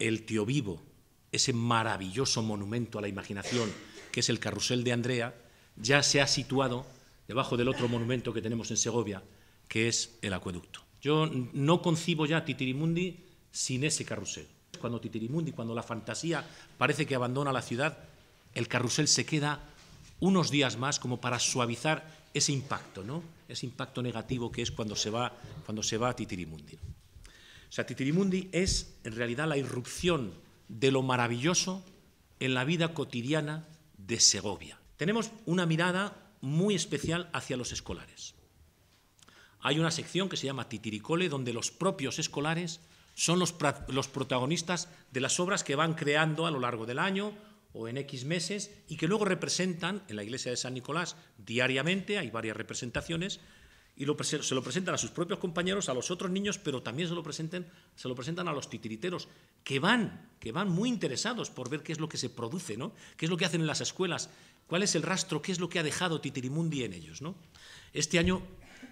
el tío vivo, ese maravilloso monumento a la imaginación que es el carrusel de Andrea, ya se ha situado debajo del otro monumento que tenemos en Segovia, que es el acueducto. Yo no concibo ya Titirimundi sin ese carrusel. Cuando Titirimundi, cuando la fantasía parece que abandona la ciudad, el carrusel se queda unos días más como para suavizar ese impacto, ¿no? Ese impacto negativo que es cuando cuando se va a Titirimundi. O sea, es en realidad la irrupción de lo maravilloso en la vida cotidiana de Segovia. Tenemos una mirada muy especial hacia los escolares. Hay una sección que se llama Titiricole, donde los propios escolares son los, los protagonistas de las obras que van creando a lo largo del año o en X meses y que luego representan en la iglesia de San Nicolás diariamente, hay varias representaciones, y se lo presentan a sus propios compañeros, a los otros niños, pero también se lo, se lo presentan a los titiriteros, que van, que van muy interesados por ver qué es lo que se produce, ¿no? qué es lo que hacen en las escuelas, cuál es el rastro, qué es lo que ha dejado Titirimundi en ellos. ¿no? Este año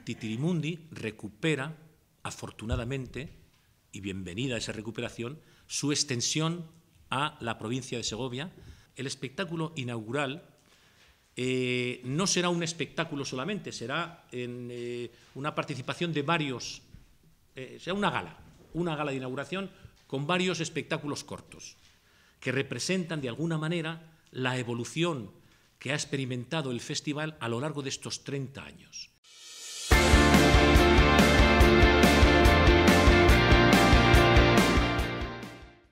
Titirimundi recupera, afortunadamente, y bienvenida a esa recuperación, su extensión a la provincia de Segovia. El espectáculo inaugural eh, no será un espectáculo solamente, será eh, una participación de varios, eh, será una gala, una gala de inauguración con varios espectáculos cortos que representan de alguna manera la evolución que ha experimentado el festival a lo largo de estos 30 años.